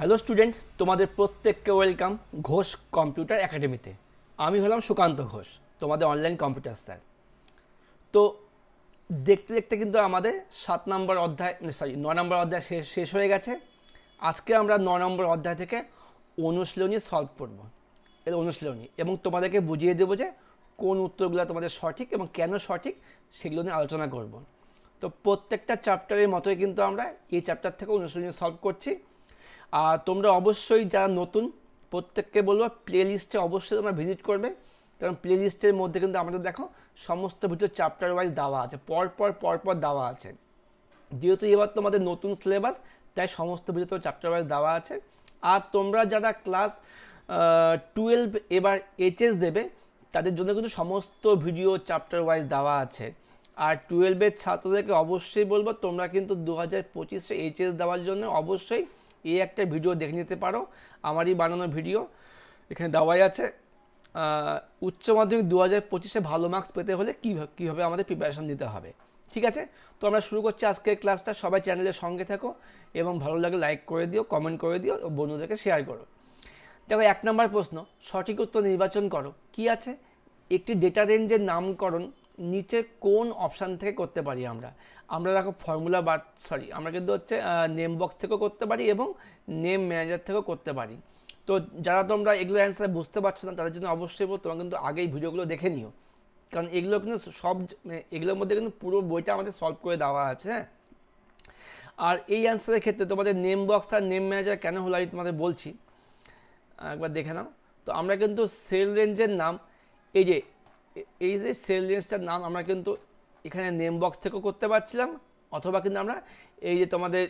hello student তোমাদের প্রত্যেককে welcome Ghosh computer একাডেমিতে আমি হলাম সুকান্ত ঘোষ তোমাদের অনলাইন কম্পিউটার স্যার তো দেখতে দেখতে কিন্তু আমাদের সাত নম্বর অধ্যায় সরি মানে ন নম্বর অধ্যায় শেষ শেষ হয়ে গেছে আজকে আমরা ন নম্বর অধ্যায় থেকে অনুশীলনী সলভ করব এর অনুশীলনী এবং তোমাদেরকে বুঝিয়ে দেবো যে কোন উত্তরগুলো তোমাদের সঠিক এবং কেন সঠিক সেগুলো নিয়ে আলোচনা করব তো প্রত্যেকটা চ্যাপ্টারের মতোই কিন্তু আমরা এই চ্যাপ্টার থেকে অনুশীলনী সলভ করছি আর তোমরা অবশ্যই যারা নতুন প্রত্যেককে বলবো প্লে লিস্টে অবশ্যই তোমরা ভিজিট করবে কারণ প্লে লিস্টের মধ্যে কিন্তু আমাদের দেখো সমস্ত ভিডিও চ্যাপ্টার ওয়াইজ দেওয়া আছে পরপর পরপর দেওয়া আছে যেহেতু এবার তোমাদের নতুন সিলেবাস তাই সমস্ত ভিডিও তোমার চ্যাপ্টার ওয়াইজ দেওয়া আছে আর তোমরা যারা ক্লাস টুয়েলভ এবার এইচএস দেবে তাদের জন্য কিন্তু সমস্ত ভিডিও চ্যাপ্টার ওয়াইজ দেওয়া আছে আর টুয়েলভের ছাত্রদেরকে অবশ্যই বলবো তোমরা কিন্তু দু হাজার পঁচিশে এইচএস দেওয়ার জন্য অবশ্যই এই একটা ভিডিও দেখে নিতে পারো আমারই বানানো ভিডিও এখানে দেওয়াই আছে উচ্চ মাধ্যমিক দু হাজার পঁচিশে ভালো মার্কস পেতে হলে কীভাবে কীভাবে আমাদের প্রিপারেশান নিতে হবে ঠিক আছে তো আমরা শুরু করছি আজকের ক্লাসটা সবাই চ্যানেলের সঙ্গে থাকো এবং ভালো লাগে লাইক করে দিও কমেন্ট করে দিও ও বন্ধুদেরকে শেয়ার করো দেখো এক নম্বর প্রশ্ন সঠিক উত্তর নির্বাচন করো কি আছে একটি ডেটা রেঞ্জের নামকরণ নিচে কোন অপশান থেকে করতে পারি আমরা আমরা দেখো ফর্মুলা বা সরি আমরা কিন্তু হচ্ছে নেম বক্স থেকেও করতে পারি এবং নেম ম্যানেজার থেকেও করতে পারি তো যারা তোমরা এগুলো অ্যান্সার বুঝতে পারছো না তাদের জন্য অবশ্যই তোমার কিন্তু আগেই ভিডিওগুলো দেখে নিও কারণ এগুলো কিন্তু সব মানে এগুলোর মধ্যে কিন্তু পুরো বইটা আমাদের সলভ করে দেওয়া আছে হ্যাঁ আর এই অ্যান্সারের ক্ষেত্রে তোমাদের নেম বক্স আর নেম ম্যানেজার কেন হলো আমি তোমাদের বলছি একবার দেখে নাও তো আমরা কিন্তু সেল রেঞ্জের নাম এই যে এই যে সেল রেঞ্জটার নাম আমরা কিন্তু এখানে নেম বক্স থেকেও করতে পারছিলাম অথবা কিন্তু আমরা এই যে তোমাদের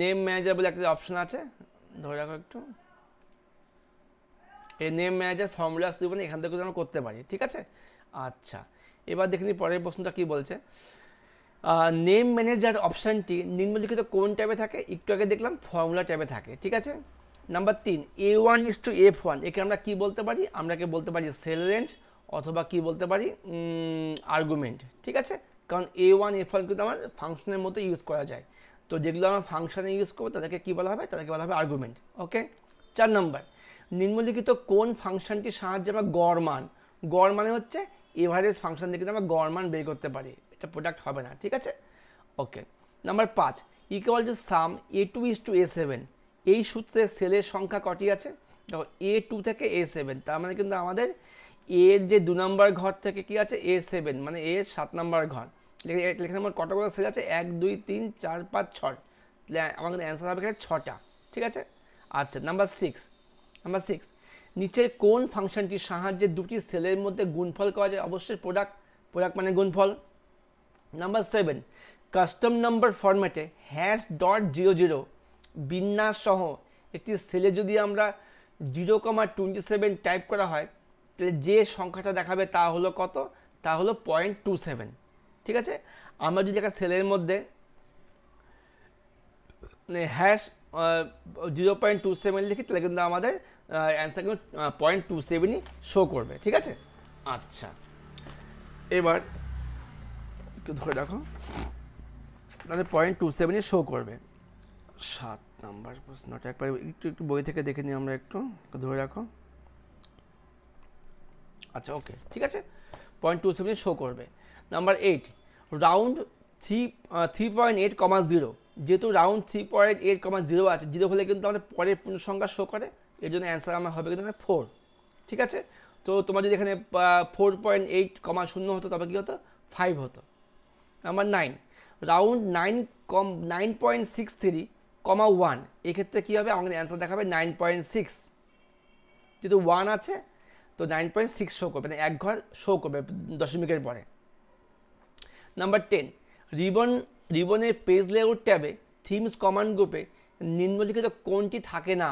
নেম ম্যানেজার বলে একটা অপশন আছে ধরে রাখো একটু এই নেম ম্যানেজার ফর্মুলা না এখান থেকে আমরা করতে পারি ঠিক আছে আচ্ছা এবার দেখে নি পরের প্রশ্নটা কি বলছে নেম ম্যানেজার অপশানটি নিম্নলিখিত কোন ট্যাবে থাকে একটু আগে দেখলাম ফর্মুলা ট্যাবে থাকে ঠিক আছে নাম্বার তিন A one is to F one একে আমরা কি বলতে পারি আমরাকে বলতে পারি সেল রেঞ্জ অথবা কি বলতে পারি আর্গুমেন্ট ঠিক আছে কারণ এ ওয়ান এফ ওয়ান কিন্তু আমার ফাংশনের মতো ইউজ করা যায় তো যেগুলো আমরা ফাংশানে ইউজ করবো তাদেরকে কী বলা হবে তাদেরকে বলা হবে আর্গুমেন্ট ওকে চার নম্বর নিম্নলিখিত কোন ফাংশনটির সাহায্যে আমরা গড় মান গড় মানে হচ্ছে এভারেজ ফাংশন কিন্তু আমরা গড় মান বের করতে পারি এটা প্রোডাক্ট হবে না ঠিক আছে ওকে নাম্বার পাঁচ equal to sum A two is to A seven এই সূত্রে সেলের সংখ্যা কটি আছে দেখো এ টু থেকে এ সেভেন তার মানে কিন্তু আমাদের এর যে দু নম্বর ঘর থেকে কি আছে এ সেভেন মানে এর সাত নম্বর ঘর লেখা মোট কটা করে সেল আছে এক দুই তিন চার পাঁচ ছয় আমাদের অ্যান্সার হবে এখানে ছটা ঠিক আছে আচ্ছা নাম্বার সিক্স নাম্বার সিক্স নিচের কোন ফাংশনটির সাহায্যে দুটি সেলের মধ্যে গুণফল করা যায় অবশ্যই প্রোডাক্ট প্রোডাক্ট মানে গুণফল নাম্বার সেভেন কাস্টম নাম্বার ফরম্যাটে হ্যাশ ডট জিরো জিরো বিন্যাসসহ একটি সেলে যদি আমরা zero comma twenty seven type করা হয় তাহলে যে সংখ্যাটা দেখাবে তা হলো কত তা হলো পয়েন্ট টু সেভেন ঠিক আছে আমরা যদি একটা সেলের মধ্যে মানে hash zero point two seven লিখি তাহলে কিন্তু আমাদের অ্যান্সার কিন্তু পয়েন্ট টু সেভেনই শো করবে ঠিক আছে আচ্ছা এবার একটু ধরে রাখো তাহলে পয়েন্ট টু সেভেনই শো করবে সাত নাম্বার প্রশ্নটা একবার একটু একটু বই থেকে দেখে নিই আমরা একটু ধরে রাখো আচ্ছা ওকে ঠিক আছে পয়েন্ট টু সেভেন শো করবে number eight round three three point eight comma zero যেহেতু round three point eight comma zero আছে জিরো হলে কিন্তু আমাদের পরের সংখ্যা শো করে এর জন্য অ্যান্সার আমার হবে কিন্তু ফোর ঠিক আছে তো তোমার যদি এখানে ফোর পয়েন্ট এইট কমা শূন্য হতো তবে কী হতো ফাইভ হতো number nine round nine comma nine point six three comma one এক্ষেত্রে কী হবে আমাদের অ্যান্সার দেখাবে নাইন পয়েন্ট সিক্স যেহেতু ওয়ান আছে তো নাইন পয়েন্ট সিক্স শো করবে মানে এক ঘর শো করবে দশমিকের পরে নাম্বার টেন রিবন রিবনের পেজ লেআউট ট্যাবে থিমস কমান্ড গ্রুপে নিম্নলিখিত কোনটি থাকে না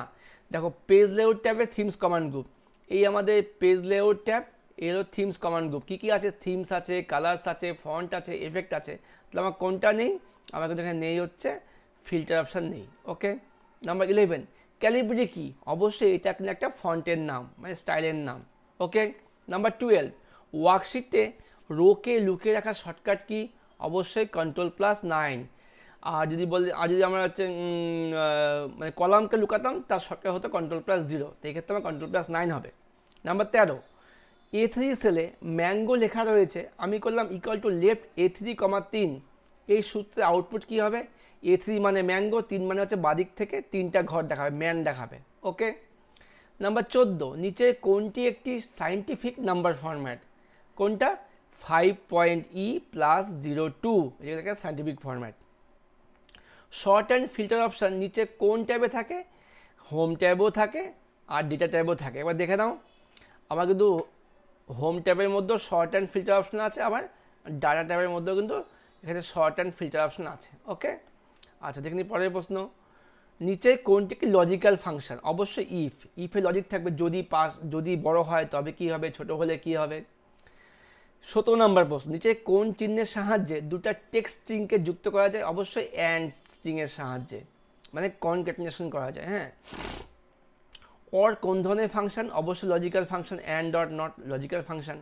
দেখো পেজ লেআউট ট্যাবে থিমস কমান্ড গ্রুপ এই আমাদের পেজ লেআউট ট্যাব এরও থিমস কমান্ড গ্রুপ কী কী আছে থিমস আছে কালার্স আছে ফন্ট আছে এফেক্ট আছে তাহলে আমার কোনটা নেই আমাকে কিন্তু এখানে নেই হচ্ছে ফিল্টার অপশান নেই ওকে নাম্বার ইলেভেন ক্যালিব্রি কি অবশ্যই এটা কিন্তু একটা ফন্টের নাম মানে স্টাইলের নাম ওকে নাম্বার টুয়েলভ ওয়ার্কশিটে রোকে লুকে রাখা শর্টকাট কি অবশ্যই কন্ট্রোল প্লাস নাইন আর যদি বলি আর যদি আমরা হচ্ছে মানে কলামকে লুকাতাম তার শর্টকাট হতো কন্ট্রোল প্লাস জিরো তো এক্ষেত্রে আমার কন্ট্রোল প্লাস নাইন হবে নাম্বার তেরো এ থ্রি সেলে ম্যাঙ্গো লেখা রয়েছে আমি করলাম equal to left A three comma তিন এই সূত্রে আউটপুট কী হবে এ থ্রি মানে ম্যাঙ্গো তিন মানে হচ্ছে বাদিক থেকে তিনটা ঘর দেখাবে ম্যান দেখাবে ওকে নাম্বার চোদ্দ নিচে কোনটি একটি সাইন্টিফিক নাম্বার ফর্ম্যাট কোনটা five point E plus zero two এটাকে scientific format sort and filter option নিচে কোন ট্যাবে থাকে হোম ট্যাবও থাকে আর ডেটা ট্যাবও থাকে এবার দেখে নাও আমার কিন্তু হোম ট্যাবের মধ্যেও শর্ট অ্যান্ড ফিল্টার অপশান আছে আবার ডাটা ট্যাবের মধ্যেও কিন্তু এখানে শর্ট অ্যান্ড ফিল্টার অপশান আছে ওকে আচ্ছা দেখে নিই পরের প্রশ্ন নিচে কোনটি কি লজিক্যাল ফাংশন অবশ্যই ইফ ইফে লজিক থাকবে যদি পাস যদি বড় হয় তবে কি হবে ছোট হলে কি হবে সতেরো নম্বর প্রশ্ন নিচে কোন চিহ্নের সাহায্যে দুটা টেক্সট স্ট্রিংকে যুক্ত করা যায় অবশ্যই অ্যান্ড স্ট্রিংয়ের সাহায্যে মানে কনকেটিনেশন করা যায় হ্যাঁ অর কোন ধরনের ফাংশন অবশ্যই logical function and dot not logical function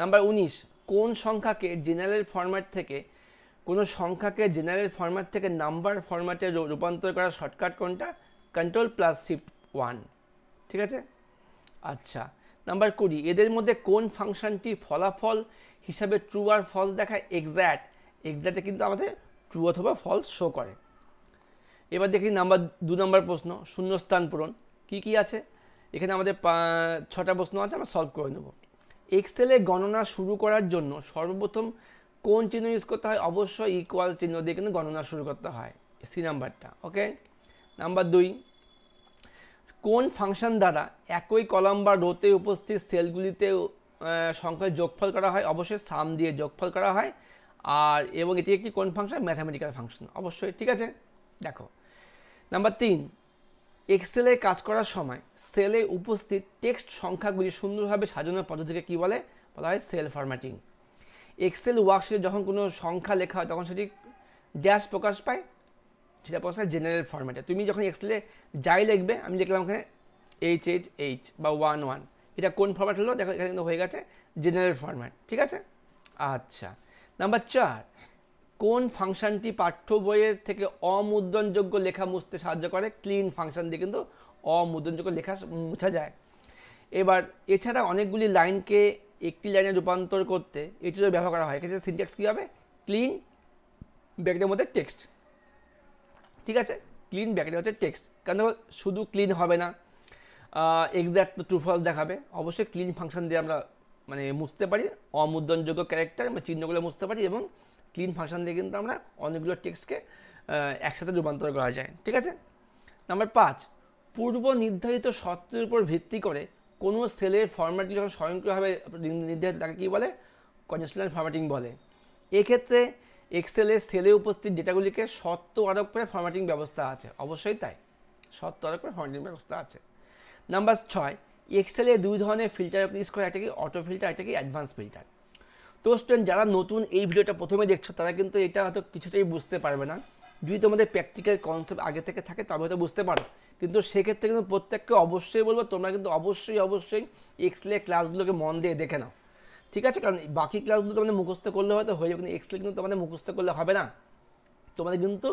number উনিশ কোন সংখ্যাকে জেনারেল ফরম্যাট থেকে কোনো সংখ্যাকে জেনারেল ফরম্যাট থেকে নাম্বার ফরম্যাটে রূপান্তর করার শর্টকাট কোনটা কন্ট্রোল প্লাস শিফট ওয়ান ঠিক আছে আচ্ছা নাম্বার কুড়ি এদের মধ্যে কোন ফাংশনটি ফলাফল হিসাবে ট্রু আর ফলস দেখায় এক্স্যাক্ট এক্স্যাক্টে কিন্তু আমাদের ট্রু অথবা ফলস শো করে এবার দেখি নাম্বার দু নম্বর প্রশ্ন শূন্যস্থান পূরণ কি কি আছে এখানে আমাদের ছটা প্রশ্ন আছে আমরা সলভ করে নেব এক্সেলে গণনা শুরু করার জন্য সর্বপ্রথম কোন চিহ্ন ইউজ করতে হয় অবশ্যই ইকুয়াল চিহ্ন দিয়ে কিন্তু গণনা শুরু করতে হয় সি নাম্বারটা ওকে নাম্বার দুই কোন ফাংশন দ্বারা একই কলাম বা রোতে উপস্থিত সেলগুলিতে সংখ্যায় যোগফল করা হয় অবশ্যই সাম দিয়ে যোগফল করা হয় আর এবং এটি একটি কোন ফাংশন ম্যাথামেটিক্যাল ফাংশন অবশ্যই ঠিক আছে দেখো নাম্বার তিন এক্সেলে কাজ করার সময় সেলে উপস্থিত টেক্সট সংখ্যাগুলি সুন্দরভাবে সাজানোর পদ্ধতিকে কী বলে বলা হয় সেল ফরম্যাটিং এক্সেল ওয়ার্কশিটে যখন কোনো সংখ্যা লেখা হয় তখন সেটি ড্যাশ প্রকাশ পায় সেটা প্রকাশ হয় জেনারেল ফর্ম্যাটে তুমি যখন এক্সেলে যাই লিখবে আমি লিখলাম ওখানে এইচ এইচ এইচ বা ওয়ান ওয়ান এটা কোন ফর্ম্যাট হলো দেখো এখানে কিন্তু হয়ে গেছে জেনারেল ফর্ম্যাট ঠিক আছে আচ্ছা নাম্বার চার কোন ফাংশানটি পাঠ্য বইয়ের থেকে অমুদ্রণযোগ্য লেখা মুছতে সাহায্য করে ক্লিন ফাংশান দিয়ে কিন্তু অমুদ্রণযোগ্য লেখা মুছা যায় এবার এছাড়া অনেকগুলি লাইনকে একটি লাইনে রূপান্তর করতে এটিরও ব্যবহার করা হয় এক্ষেত্রে সিনট্যাক্স কী হবে ক্লিন ব্যাকেটের মধ্যে টেক্সট ঠিক আছে ক্লিন ব্যাকেটে হচ্ছে টেক্সট কারণ দেখো শুধু ক্লিন হবে না এক্স্যাক্ট ট্রু ফলস দেখাবে অবশ্যই ক্লিন ফাংশন দিয়ে আমরা মানে মুছতে পারি অমুদ্রণযোগ্য ক্যারেক্টার বা চিহ্নগুলো মুছতে পারি এবং ক্লিন ফাংশন দিয়ে কিন্তু আমরা অনেকগুলো টেক্সটকে একসাথে রূপান্তর করা যায় ঠিক আছে নাম্বার পাঁচ পূর্ব নির্ধারিত শর্তের উপর ভিত্তি করে কোনো সেলের ফরম্যাটগুলি যখন স্বয়ংক্রিয়ভাবে নির্ধারিত তাকে কী বলে কনস্ট্যান্ট ফরম্যাটিং বলে এক্ষেত্রে এক্সেলের সেলে উপস্থিত ডেটাগুলিকে সত্য আরোপ করে ফরম্যাটিং ব্যবস্থা আছে অবশ্যই তাই সত্য আরোপ করে ফরম্যাটিং ব্যবস্থা আছে নাম্বার ছয় এক্সেলে দুই ধরনের ফিল্টার ইউজ করে একটা কি অটো ফিল্টার একটা কি অ্যাডভান্স ফিল্টার তো স্টুডেন্ট যারা নতুন এই ভিডিওটা প্রথমে দেখছো তারা কিন্তু এটা হয়তো কিছুতেই বুঝতে পারবে না যদি তোমাদের প্র্যাকটিক্যাল কনসেপ্ট আগে থেকে থাকে তবে হয়তো বুঝতে পারো কিন্তু সেক্ষেত্রে কিন্তু প্রত্যেককে অবশ্যই বলবো তোমরা কিন্তু অবশ্যই অবশ্যই এক্সলে ক্লাসগুলোকে মন দিয়ে দেখে নাও ঠিক আছে কারণ বাকি ক্লাসগুলো তোমাদের মুখস্থ করলে হয়তো হয়ে যাবে কিন্তু এক্সলে কিন্তু তোমাদের মুখস্থ করলে হবে না তোমাদের কিন্তু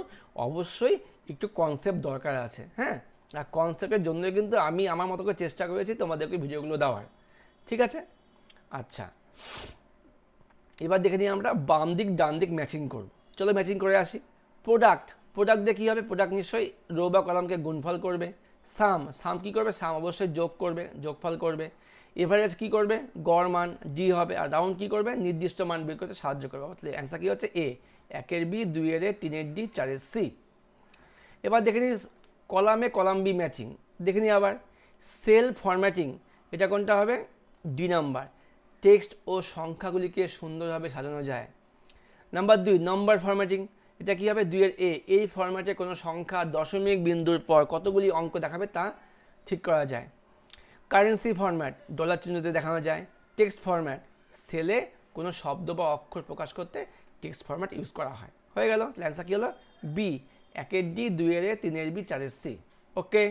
অবশ্যই একটু কনসেপ্ট দরকার আছে হ্যাঁ আর কনসেপ্টের জন্য কিন্তু আমি আমার মতো করে চেষ্টা করেছি তোমাদেরকে ভিডিওগুলো দেওয়ার ঠিক আছে আচ্ছা এবার দেখে নিই আমরা বাম দিক ডান দিক ম্যাচিং করব চলো ম্যাচিং করে আসি প্রোডাক্ট প্রোডাক্ট দিয়ে কী হবে প্রোডাক্ট নিশ্চয়ই রো বা কলামকে গুণফল করবে সাম সাম কী করবে সাম অবশ্যই যোগ করবে যোগফল করবে এভারেজ কী করবে গড় মান ডি হবে আর রাউন্ড কী করবে নির্দিষ্ট মান বের করতে সাহায্য করবে অর্থাৎ অ্যান্সার কি হচ্ছে এ একের বি দুইয়ের এ তিনের ডি চারের সি এবার দেখে নিই কলামে কলাম বি ম্যাচিং দেখে নিই আবার সেল ফরম্যাটিং এটা কোনটা হবে ডি নাম্বার টেক্সট ও সংখ্যাগুলিকে সুন্দরভাবে সাজানো যায় নাম্বার দুই নম্বর ফরম্যাটিং এটা কি হবে দুইয়ের এ এই ফর্ম্যাটে কোনো সংখ্যা দশমিক বিন্দুর পর কতগুলি অঙ্ক দেখাবে তা ঠিক করা যায় কারেন্সি ফর্ম্যাট ডলার চিহ্নতে দেখানো যায় টেক্সট ফর্ম্যাট সেলে কোনো শব্দ বা অক্ষর প্রকাশ করতে টেক্সট ফর্ম্যাট ইউজ করা হয় হয়ে গেল ল্যান্সার কী হলো বি একের ডি দুইয়ের এ তিনের বি চারের সি ওকে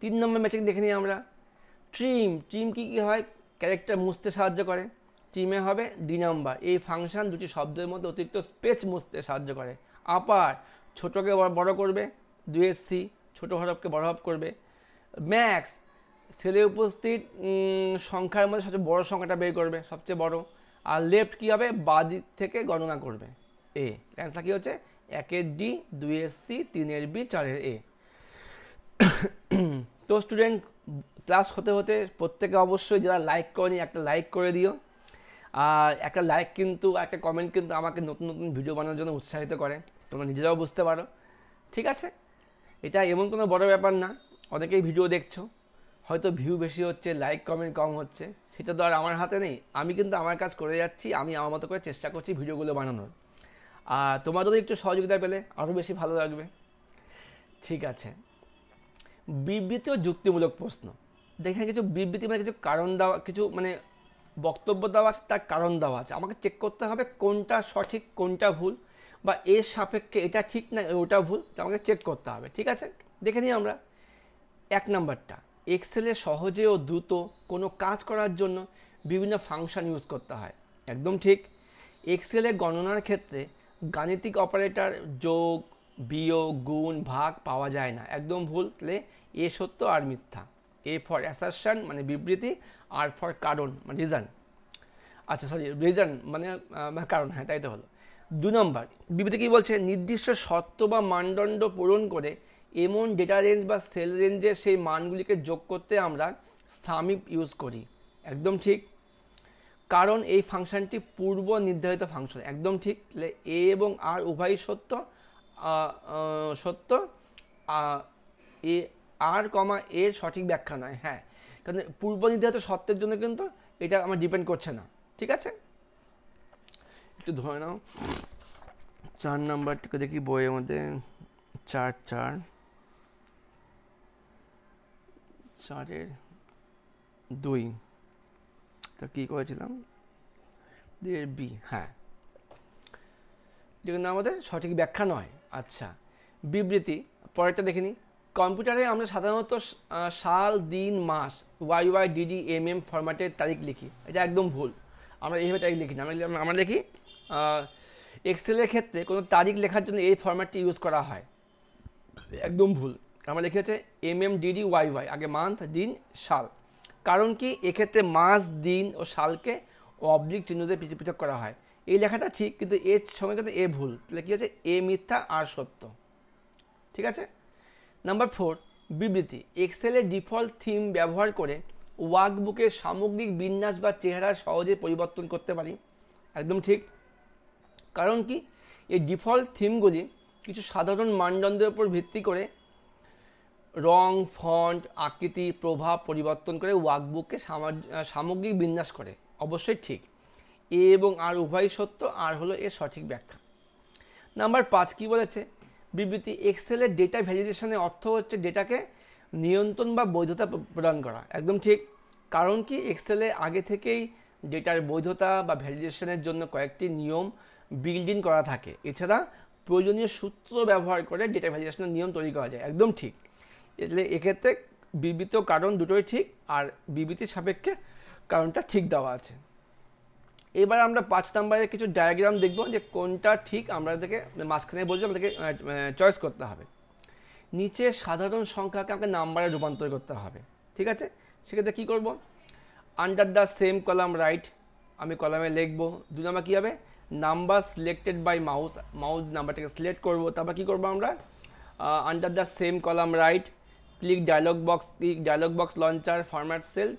তিন নম্বর ম্যাচিং দেখে নিই আমরা ট্রিম ট্রিম কি কী হয় ক্যারেক্টার মুছতে সাহায্য করে টিমে হবে দুই নাম্বার এই ফাংশন দুটি শব্দের মধ্যে অতিরিক্ত স্পেস মুছতে সাহায্য করে আপার ছোটকে বড় করবে এস সি ছোটো হরফকে বড় হরফ করবে ম্যাক্স সেলে উপস্থিত সংখ্যার মধ্যে সবচেয়ে বড় সংখ্যাটা বের করবে সবচেয়ে বড় আর লেফট কী হবে বা দিক থেকে গণনা করবে এ অ্যান্সার কী হচ্ছে একের ডি এস সি তিনের বি চারের এ তো স্টুডেন্ট ক্লাস হতে হতে প্রত্যেকে অবশ্যই যারা লাইক করেনি একটা লাইক করে দিও আর একটা লাইক কিন্তু একটা কমেন্ট কিন্তু আমাকে নতুন নতুন ভিডিও বানানোর জন্য উৎসাহিত করে তোমরা নিজেরাও বুঝতে পারো ঠিক আছে এটা এমন কোনো বড় ব্যাপার না অনেকেই ভিডিও দেখছো হয়তো ভিউ বেশি হচ্ছে লাইক কমেন্ট কম হচ্ছে সেটা তো আর আমার হাতে নেই আমি কিন্তু আমার কাজ করে যাচ্ছি আমি আমার মতো করে চেষ্টা করছি ভিডিওগুলো বানানোর আর তোমাদেরও একটু সহযোগিতা পেলে আরও বেশি ভালো লাগবে ঠিক আছে বিবৃতি ও যুক্তিমূলক প্রশ্ন দেখেন কিছু বিবৃতি মানে কিছু কারণ দেওয়া কিছু মানে বক্তব্য দেওয়া আছে তার কারণ দেওয়া আছে আমাকে চেক করতে হবে কোনটা সঠিক কোনটা ভুল বা এর সাপেক্ষে এটা ঠিক না ওটা ভুল আমাকে চেক করতে হবে ঠিক আছে দেখে নিই আমরা এক নাম্বারটা এক্সেলে সহজে ও দ্রুত কোনো কাজ করার জন্য বিভিন্ন ফাংশন ইউজ করতে হয় একদম ঠিক এক্সেলে গণনার ক্ষেত্রে গাণিতিক অপারেটর যোগ বিয়োগ গুণ ভাগ পাওয়া যায় না একদম ভুল তাহলে এ সত্য আর মিথ্যা এ ফর অ্যাসারশান মানে বিবৃতি আর ফর কারণ মানে রিজন আচ্ছা সরি রিজন মানে, মানে কারণ হ্যাঁ তাই তো হলো দু নম্বর বিবৃতি কী বলছে নির্দিষ্ট শর্ত বা মানদণ্ড পূরণ করে এমন ডেটা রেঞ্জ বা সেল রেঞ্জের সেই মানগুলিকে যোগ করতে আমরা সামিপ ইউজ করি একদম ঠিক কারণ এই ফাংশনটি পূর্ব নির্ধারিত ফাংশন একদম ঠিক তাহলে এ এবং আর উভয়ই সত্য সত্য এ আর কমা এর সঠিক ব্যাখ্যা নয় হ্যাঁ কারণ পূর্ব নির্ধারিত সত্যের জন্য কিন্তু এটা আমার ডিপেন্ড করছে না ঠিক আছে একটু ধরে নাও চার নাম্বারটাকে দেখি বইয়ের মধ্যে চার চার চারের দুই তা কী করেছিলাম দুইয়ের বি হ্যাঁ যেগুলো আমাদের সঠিক ব্যাখ্যা নয় আচ্ছা বিবৃতি পরেরটা দেখে নিই কম্পিউটারে আমরা সাধারণত সাল দিন মাস Y Y DD M M ফরম্যাটের তারিখ লিখি এটা একদম ভুল আমরা এইভাবে তারিখ লিখি না আমরা আমরা লিখি এক্সেলের ক্ষেত্রে কোনো তারিখ লেখার জন্য এই ফরম্যাটটি ইউজ করা হয় একদম ভুল আমরা লিখে হচ্ছে M M DD Y Y আগে মান্থ দিন সাল কারণ কি এক্ষেত্রে মাস দিন ও সালকে অবলিক চিহ্নতে পৃথক পৃথক করা হয় এই লেখাটা ঠিক কিন্তু এর সঙ্গে কিন্তু এ ভুল তাহলে কী হচ্ছে এ মিথ্যা আর সত্য ঠিক আছে নাম্বার ফোর বিবৃতি এক্সেলের ডিফল্ট থিম ব্যবহার করে ওয়ার্কবুকের সামগ্রিক বিন্যাস বা চেহারা সহজে পরিবর্তন করতে পারি একদম ঠিক কারণ কি এই ডিফল্ট থিমগুলি কিছু সাধারণ মানদণ্ডের উপর ভিত্তি করে রং ফন্ট আকৃতি প্রভাব পরিবর্তন করে ওয়ার্কবুককে সামগ্রিক বিন্যাস করে অবশ্যই ঠিক এ এবং আর উভয়ই সত্য আর হলো এর সঠিক ব্যাখ্যা নাম্বার পাঁচ কী বলেছে বিবৃতি এক্সেলের ডেটা ভ্যালিডেশনের অর্থ হচ্ছে ডেটাকে নিয়ন্ত্রণ বা বৈধতা প্রদান করা একদম ঠিক কারণ কি এক্সেলে আগে থেকেই ডেটার বৈধতা বা ভ্যালিডেশনের জন্য কয়েকটি নিয়ম বিল্ড ইন করা থাকে এছাড়া প্রয়োজনীয় সূত্র ব্যবহার করে ডেটা ভ্যালিডেশনের নিয়ম তৈরি করা যায় একদম ঠিক એટલે এক্ষেত্রে বিবৃত কারণ দুটোই ঠিক আর বিবৃতির সাপেক্ষে কারণটা ঠিক দেওয়া আছে এবার আমরা পাঁচ নাম্বারের কিছু ডায়াগ্রাম দেখব যে কোনটা ঠিক আমাদেরকে মাঝখানে বলছি আমাদেরকে চয়েস করতে হবে নিচে সাধারণ সংখ্যাকে আমাকে নাম্বারে রূপান্তর করতে হবে ঠিক আছে সেক্ষেত্রে কী করবো under the same column right আমি কলামে লিখব দু নাম্বার কী হবে number selected by mouse mouse নাম্বারটাকে সিলেক্ট করব তারপর কী করবো আমরা under the same column right click dialog box click dialog box launcher format cell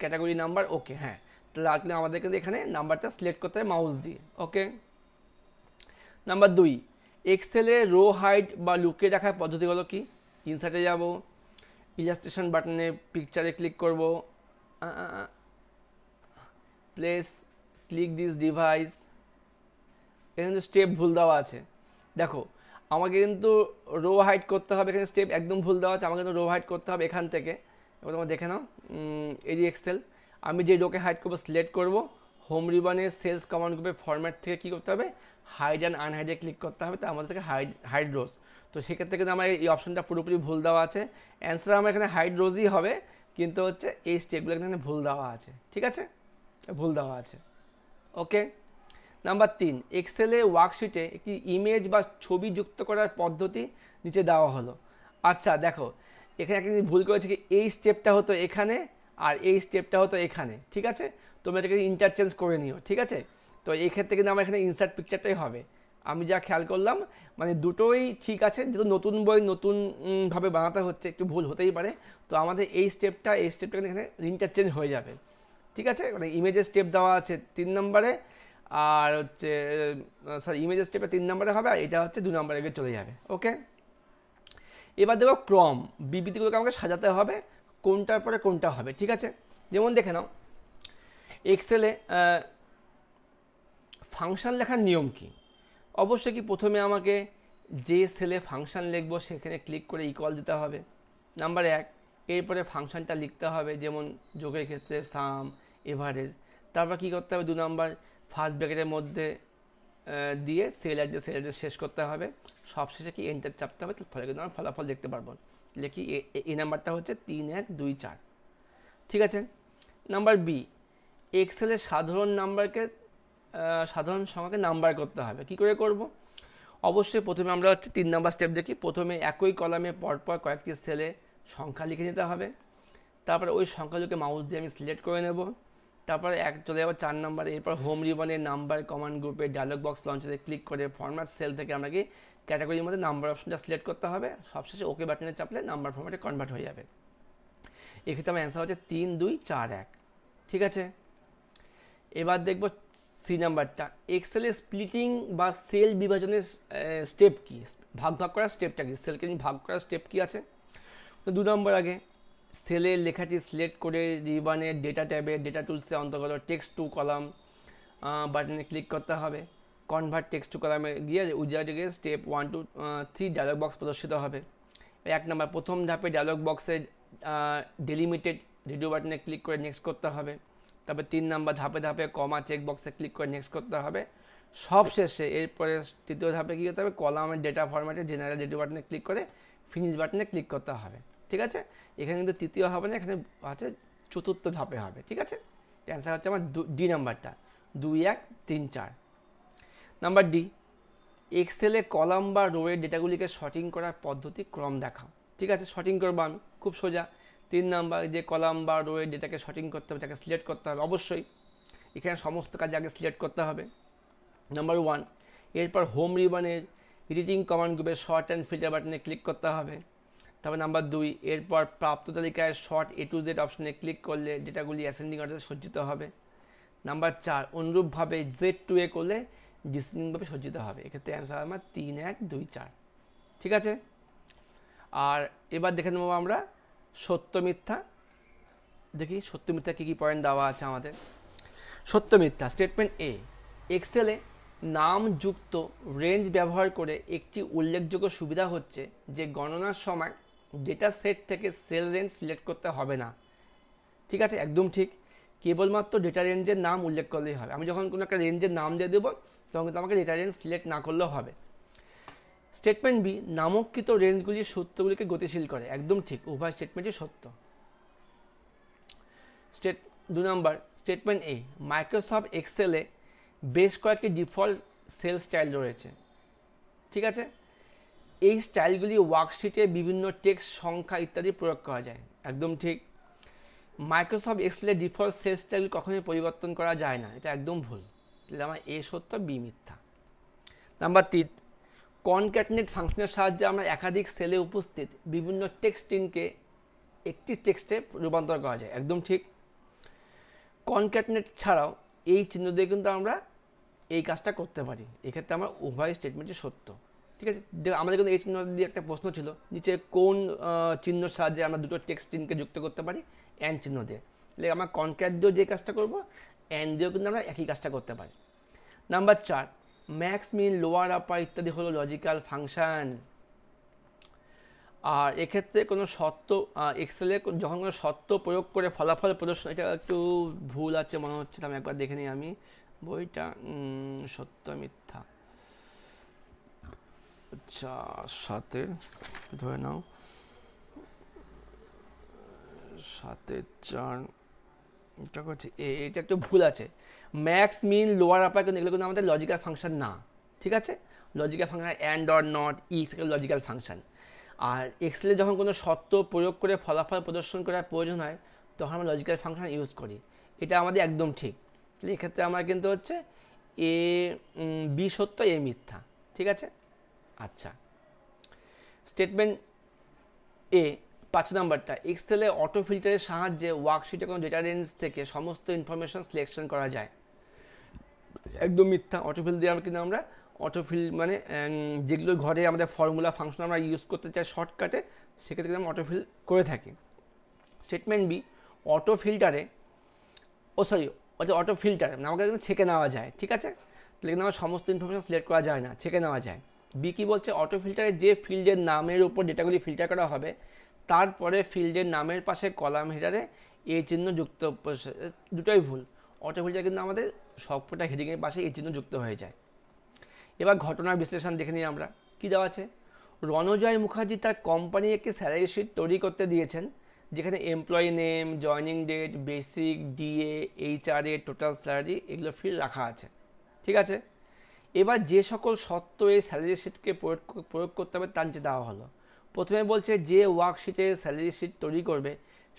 category number okay হ্যাঁ রাখলে আমাদের কিন্তু এখানে নাম্বারটা সিলেক্ট করতে হবে মাউস দিয়ে ওকে নাম্বার দুই এক্সেলে রো হাইট বা লুকে রাখার পদ্ধতিগুলো কি ইনসার্টে যাব ইলাস্ট্রেশন বাটনে পিকচারে ক্লিক করব প্লেস ক্লিক দিস ডিভাইস এখানে স্টেপ ভুল দেওয়া আছে দেখো আমাকে কিন্তু রো হাইট করতে হবে এখানে স্টেপ একদম ভুল দেওয়া আছে আমাকে কিন্তু রো হাইট করতে হবে এখান থেকে এবার তোমার দেখে নাও এই যে এক্সেল আমি যে রোকে হাইড করবো সিলেক্ট করব হোম রিবনের সেলস কমান্ড গ্রুপের ফরম্যাট থেকে কী করতে হবে হাইড অ্যান্ড আনহাইডে ক্লিক করতে হবে তা আমাদের থেকে হাইড হাইড রোজ তো সেক্ষেত্রে কিন্তু আমার এই অপশনটা পুরোপুরি ভুল দেওয়া আছে অ্যান্সার আমার এখানে হাইড রোজই হবে কিন্তু হচ্ছে এই স্টেপগুলো এখানে ভুল দেওয়া আছে ঠিক আছে ভুল দেওয়া আছে ওকে নাম্বার তিন এক্সেলে ওয়ার্কশিটে একটি ইমেজ বা ছবি যুক্ত করার পদ্ধতি নিচে দেওয়া হলো আচ্ছা দেখো এখানে একটা ভুল করেছে কি এই স্টেপটা হতো এখানে আর এই স্টেপটা হতো এখানে ঠিক আছে তোমরা এটাকে ইন্টারচেঞ্জ করে নিও ঠিক আছে তো এই ক্ষেত্রে কিন্তু আমার এখানে ইনসার্ট পিকচারটাই হবে আমি যা খেয়াল করলাম মানে দুটোই ঠিক আছে যেহেতু নতুন বই নতুনভাবে বানাতে হচ্ছে একটু ভুল হতেই পারে তো আমাদের এই স্টেপটা এই স্টেপটা কিন্তু এখানে ইন্টারচেঞ্জ হয়ে যাবে ঠিক আছে মানে ইমেজের স্টেপ দেওয়া আছে তিন নম্বরে আর হচ্ছে সরি ইমেজের স্টেপে তিন নম্বরে হবে আর এটা হচ্ছে দু নম্বরে চলে যাবে ওকে এবার দেখো ক্রম বিবৃতিগুলোকে আমাকে সাজাতে হবে কোনটার পরে কোনটা হবে ঠিক আছে যেমন দেখে নাও এক্সেলে ফাংশান লেখার নিয়ম কি অবশ্যই কি প্রথমে আমাকে যে সেলে ফাংশান লিখবো সেখানে ক্লিক করে ইকল দিতে হবে নাম্বার এক এরপরে ফাংশানটা লিখতে হবে যেমন যোগের ক্ষেত্রে সাম এভারেজ তারপর কি করতে হবে দু নম্বর ফার্স্ট ব্র্যাকেটের মধ্যে দিয়ে সেল অ্যাড্রেস সেল অ্যাড্রেস শেষ করতে হবে সবশেষে কি এন্টার চাপতে হবে ফলে কিন্তু আমরা ফলাফল দেখতে পারবো লিখি এই নাম্বারটা হচ্ছে তিন এক দুই চার ঠিক আছে নাম্বার বি এক্সেলের সাধারণ নাম্বারকে সাধারণ সংখ্যাকে নাম্বার করতে হবে কি করে করব অবশ্যই প্রথমে আমরা হচ্ছে তিন নাম্বার স্টেপ দেখি প্রথমে একই কলামে পরপর কয়েকটি সেলে সংখ্যা লিখে নিতে হবে তারপরে ওই সংখ্যাগুলোকে মাউস দিয়ে আমি সিলেক্ট করে নেব তারপরে এক চলে যাবো চার নাম্বার এরপর হোম রিবনের নাম্বার কমান্ড গ্রুপের ডায়লগ বক্স লঞ্চারে ক্লিক করে ফরম্যাট সেল থেকে আমরা কি ক্যাটাগরির মধ্যে নাম্বার অপশনটা সিলেক্ট করতে হবে সবশেষে ওকে বাটনে চাপলে নাম্বার ফর্মেটে কনভার্ট হয়ে যাবে এক্ষেত্রে আমার অ্যান্সার হচ্ছে তিন দুই চার এক ঠিক আছে এবার দেখব সি নাম্বারটা এক্সেলে স্প্লিটিং বা সেল বিভাজনের স্টেপ কি ভাগ ভাগ করার স্টেপটা কি সেলকে নিয়ে ভাগ করার স্টেপ কী আছে তো দু নম্বর আগে সেলের লেখাটি সিলেক্ট করে রিবানের ডেটা ট্যাবে ডেটা টুলসে অন্তর্গত টেক্সট টু কলাম বাটনে ক্লিক করতে হবে কনভার্ট টেক্সট টু কলামে গিয়ে উজার গিয়ে step one two three dialog box প্রদর্শিত হবে এক নম্বর প্রথম ধাপে ডায়লগ বক্সে ডেলিমিটেড রেডিও বাটনে ক্লিক করে নেক্সট করতে হবে তারপর তিন নম্বর ধাপে ধাপে কমা চেক বক্সে ক্লিক করে নেক্সট করতে হবে সব শেষে এরপরে তৃতীয় ধাপে কী করতে হবে কলামের ডেটা ফরম্যাটে জেনারেল রেডিও বাটনে ক্লিক করে ফিনিশ বাটনে ক্লিক করতে হবে ঠিক আছে এখানে কিন্তু তৃতীয় হবে না এখানে আছে চতুর্থ ধাপে হবে ঠিক আছে অ্যান্সার হচ্ছে আমার ডি নাম্বারটা দুই এক তিন চার নাম্বার ডি এক্সেলে কলাম বা রোয়ের ডেটাগুলিকে শর্টিং করার পদ্ধতি ক্রম দেখাও ঠিক আছে শর্টিং করবো আমি খুব সোজা তিন নাম্বার যে কলাম বা রোয়ের ডেটাকে শর্টিং করতে হবে তাকে সিলেক্ট করতে হবে অবশ্যই এখানে সমস্ত কাজ আগে সিলেক্ট করতে হবে নাম্বার ওয়ান এরপর হোম রিবনের এডিটিং কমান্ড গ্রুপে শর্ট অ্যান্ড ফিল্টার বাটনে ক্লিক করতে হবে তারপর নাম্বার দুই এরপর প্রাপ্ত তালিকায় শর্ট এ টু জেড অপশনে ক্লিক করলে ডেটাগুলি অ্যাসেন্ডিং অর্ডারে সজ্জিত হবে নাম্বার চার অনুরূপভাবে জেড টু এ করলে ডিসিপ্লিনভাবে সজ্জিত হবে এক্ষেত্রে অ্যান্সার আমার তিন এক দুই চার ঠিক আছে আর এবার দেখে নেবো আমরা সত্য মিথ্যা দেখি সত্য মিথ্যা কী কী পয়েন্ট দেওয়া আছে আমাদের সত্য মিথ্যা স্টেটমেন্ট এ এক্সেলে নাম যুক্ত রেঞ্জ ব্যবহার করে একটি উল্লেখযোগ্য সুবিধা হচ্ছে যে গণনার সময় ডেটা সেট থেকে সেল রেঞ্জ সিলেক্ট করতে হবে না ঠিক আছে একদম ঠিক কেবলমাত্র ডেটা রেঞ্জের নাম উল্লেখ করলেই হবে আমি যখন কোনো একটা রেঞ্জের নাম দিয়ে দেবো তখন কিন্তু আমাকে ডেটা রেঞ্জ সিলেক্ট না করলেও হবে স্টেটমেন্ট বি নামকৃত রেঞ্জগুলির সূত্রগুলিকে গতিশীল করে একদম ঠিক উভয় স্টেটমেন্টই সত্য স্টেট দু নম্বর স্টেটমেন্ট এ মাইক্রোসফট এক্সেলে বেশ কয়েকটি ডিফল্ট সেল স্টাইল রয়েছে ঠিক আছে এই স্টাইলগুলি ওয়ার্কশিটে বিভিন্ন টেক্সট সংখ্যা ইত্যাদি প্রয়োগ করা যায় একদম ঠিক মাইক্রোসফট এক্সেলের ডিফল্ট সেলস ট্যাগগুলি কখনোই পরিবর্তন করা যায় না এটা একদম ভুল তাহলে আমার এ সত্য বি মিথ্যা নাম্বার তিন কনক্যাটনেট ফাংশনের সাহায্যে আমরা একাধিক সেলে উপস্থিত বিভিন্ন টেক্সট একটি টেক্সটে রূপান্তর করা যায় একদম ঠিক কনক্যাটনেট ছাড়াও এই চিহ্ন দিয়ে কিন্তু আমরা এই কাজটা করতে পারি এক্ষেত্রে আমার উভয় স্টেটমেন্টই সত্য ঠিক আছে আমাদের কিন্তু এই চিহ্ন দিয়ে একটা প্রশ্ন ছিল নিচে কোন চিহ্ন সাহায্যে আমরা দুটো টেক্সটিনকে যুক্ত করতে পারি অ্যান্ড চিহ্ন দিয়ে আমার আমরা কনক্যাট দিয়েও যে কাজটা করবো অ্যান্ড দিয়েও কিন্তু আমরা একই কাজটা করতে পারি নাম্বার চার ম্যাক্স মিন লোয়ার আপার ইত্যাদি হলো লজিক্যাল ফাংশান আর এক্ষেত্রে কোনো শর্ত এক্সেলে যখন কোনো শর্ত প্রয়োগ করে ফলাফল প্রদর্শন এটা একটু ভুল আছে মনে হচ্ছে আমি একবার দেখে নিই আমি বইটা সত্য মিথ্যা আচ্ছা সাথে ধরে নাও সাতের চার এটা এ এটা একটু ভুল আছে ম্যাক্স মিন লোয়ার আপার কিন্তু এগুলো কিন্তু আমাদের লজিক্যাল ফাংশন না ঠিক আছে logical function and or not if logical function আর এক্সেলে যখন কোনো শর্ত প্রয়োগ করে ফলাফল প্রদর্শন করার প্রয়োজন হয় তখন আমরা লজিক্যাল ফাংশন ইউজ করি এটা আমাদের একদম ঠিক তাহলে এক্ষেত্রে আমার কিন্তু হচ্ছে এ বি সত্য এ মিথ্যা ঠিক আছে আচ্ছা স্টেটমেন্ট এ পাঁচ নাম্বারটা এক্সেলে অটো ফিল্টারের সাহায্যে ওয়ার্কশিটে কোনো ডেটা রেঞ্জ থেকে সমস্ত ইনফরমেশন সিলেকশন করা যায় একদম মিথ্যা অটোফিল দিয়ে আমরা কিন্তু আমরা অটোফিল মানে যেগুলো ঘরে আমাদের ফর্মুলা ফাংশন আমরা ইউজ করতে চাই শর্টকাটে সেক্ষেত্রে কিন্তু আমরা অটোফিল করে থাকি স্টেটমেন্ট বি অটো ফিল্টারে ও সরি অর্থাৎ অটো ফিল্টার আমাকে কিন্তু ছেঁকে নেওয়া যায় ঠিক আছে তাহলে কিন্তু আমার সমস্ত ইনফরমেশন সিলেক্ট করা যায় না ছেঁকে নেওয়া যায় বি কি বলছে অটো ফিল্টারে যে ফিল্ডের নামের উপর ডেটাগুলি ফিল্টার করা হবে তারপরে ফিল্ডের নামের পাশে কলাম হেডারে এ চিহ্ন যুক্ত দুটোই ভুল অটো ভুলটা কিন্তু আমাদের সবকটা হেডিংয়ের পাশে এ চিহ্ন যুক্ত হয়ে যায় এবার ঘটনার বিশ্লেষণ দেখে নিই আমরা কী দেওয়া আছে রণজয় মুখার্জি তার কোম্পানি একটি স্যালারি শিট তৈরি করতে দিয়েছেন যেখানে employee name joining date basic DA এ টোটাল স্যালারি এগুলো ফিল রাখা আছে ঠিক আছে এবার যে সকল সত্ত্ব এই স্যালারি শিটকে প্রয়োগ প্রয়োগ করতে হবে তার নিচে দেওয়া হলো প্রথমে বলছে যে ওয়ার্কশিটে স্যালারি শিট তৈরি করবে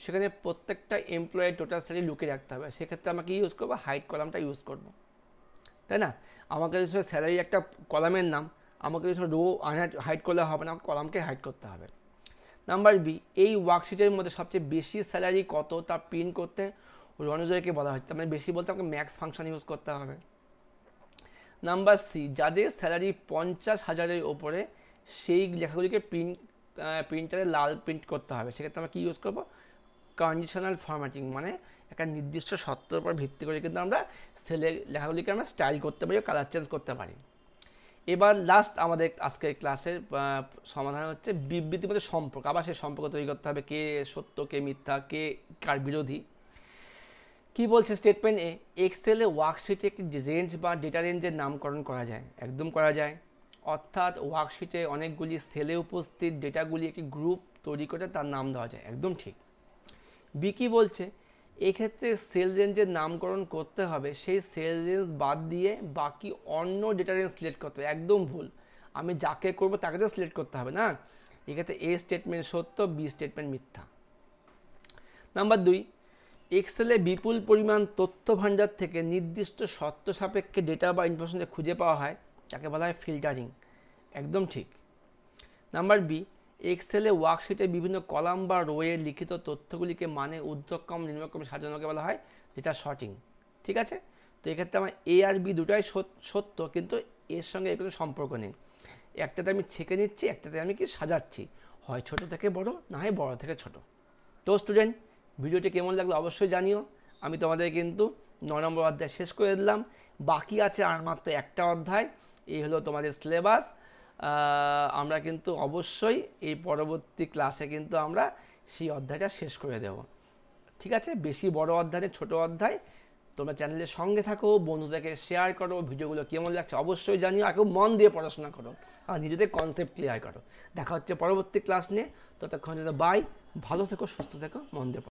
সেখানে প্রত্যেকটা এমপ্লয়ের টোটাল স্যালারি লুকিয়ে রাখতে হবে সেক্ষেত্রে আমাকে ইউজ করবো হাইট কলামটা ইউজ করব তাই না আমাকে যদি স্যালারি একটা কলামের নাম আমাকে যদি রো হাইট করলে হবে না আমাকে কলামকে হাইট করতে হবে নাম্বার বি এই ওয়ার্কশিটের মধ্যে সবচেয়ে বেশি স্যালারি কত তা প্রিন্ট করতে রণজয়কে বলা হচ্ছে মানে বেশি বলতে আমাকে ম্যাক্স ফাংশন ইউজ করতে হবে নাম্বার সি যাদের স্যালারি পঞ্চাশ হাজারের ওপরে সেই লেখাগুলিকে প্রিন্ট প্রিন্টারে লাল প্রিন্ট করতে হবে সেক্ষেত্রে আমরা কী ইউজ করবো কন্ডিশনাল ফরম্যাটিং মানে একটা নির্দিষ্ট সত্তর উপর ভিত্তি করে কিন্তু আমরা সেলের লেখাগুলিকে আমরা স্টাইল করতে পারি কালার চেঞ্জ করতে পারি এবার লাস্ট আমাদের আজকের ক্লাসের সমাধান হচ্ছে বিবৃতির মধ্যে সম্পর্ক আবার সেই সম্পর্ক তৈরি করতে হবে কে সত্য কে মিথ্যা কে কার বিরোধী কি বলছে স্টেটমেন্ট এ এক্সেলে ওয়ার্কশিটে একটি রেঞ্জ বা ডেটা রেঞ্জের নামকরণ করা যায় একদম করা যায় অর্থাৎ ওয়ার্কশিটে অনেকগুলি সেলে উপস্থিত ডেটাগুলি একটি গ্রুপ তৈরি করে তার নাম দেওয়া যায় একদম ঠিক বিকি বলছে এক্ষেত্রে সেল রেঞ্জের নামকরণ করতে হবে সেই সেল রেঞ্জ বাদ দিয়ে বাকি অন্য ডেটা রেঞ্জ সিলেক্ট করতে হবে একদম ভুল আমি যাকে করবো তাকে তো সিলেক্ট করতে হবে না এক্ষেত্রে এ স্টেটমেন্ট সত্য বি স্টেটমেন্ট মিথ্যা নাম্বার দুই এক্সেলে বিপুল পরিমাণ তথ্য ভাণ্ডার থেকে নির্দিষ্ট শর্ত সাপেক্ষে ডেটা বা ইনফরমেশন খুঁজে পাওয়া হয় যাকে বলা হয় ফিল্টারিং একদম ঠিক নাম্বার বি এক্সেলে ওয়ার্কশিটে বিভিন্ন কলাম বা রোয়ে লিখিত তথ্যগুলিকে মানে উদ্যোগক্রম নিম্নক্রম সাজানোকে বলা হয় যেটা শর্টিং ঠিক আছে তো এক্ষেত্রে আমার এ আর বি দুটাই সত্য কিন্তু এর সঙ্গে এর কোনো সম্পর্ক নেই একটাতে আমি ছেঁকে নিচ্ছি একটাতে আমি কি সাজাচ্ছি হয় ছোট থেকে বড় না হয় বড় থেকে ছোট তো স্টুডেন্ট ভিডিওটি কেমন লাগলো অবশ্যই জানিও আমি তোমাদের কিন্তু ন নম্বর অধ্যায় শেষ করে দিলাম বাকি আছে আর মাত্র একটা অধ্যায় এই হলো তোমাদের সিলেবাস আমরা কিন্তু অবশ্যই এই পরবর্তী ক্লাসে কিন্তু আমরা সেই অধ্যায়টা শেষ করে দেব ঠিক আছে বেশি বড় অধ্যায় ছোট অধ্যায় তোমরা চ্যানেলের সঙ্গে থাকো বন্ধুদেরকে শেয়ার করো ভিডিওগুলো কেমন লাগছে অবশ্যই জানিও আগে মন দিয়ে পড়াশোনা করো আর নিজেদের কনসেপ্ট ক্লিয়ার করো দেখা হচ্ছে পরবর্তী ক্লাস নিয়ে ততক্ষণ বাই ভালো থেকো সুস্থ থেকো মন দিয়ে